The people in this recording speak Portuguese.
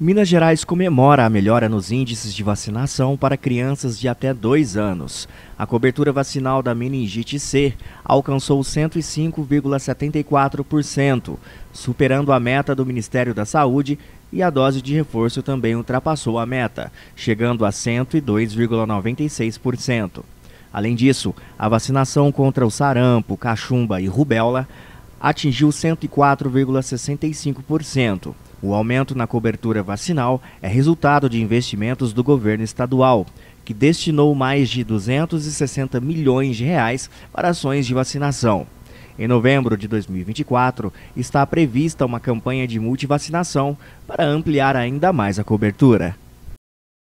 Minas Gerais comemora a melhora nos índices de vacinação para crianças de até 2 anos. A cobertura vacinal da meningite C alcançou 105,74%, superando a meta do Ministério da Saúde e a dose de reforço também ultrapassou a meta, chegando a 102,96%. Além disso, a vacinação contra o sarampo, cachumba e rubéola atingiu 104,65%. O aumento na cobertura vacinal é resultado de investimentos do governo estadual, que destinou mais de 260 milhões de reais para ações de vacinação. Em novembro de 2024, está prevista uma campanha de multivacinação para ampliar ainda mais a cobertura.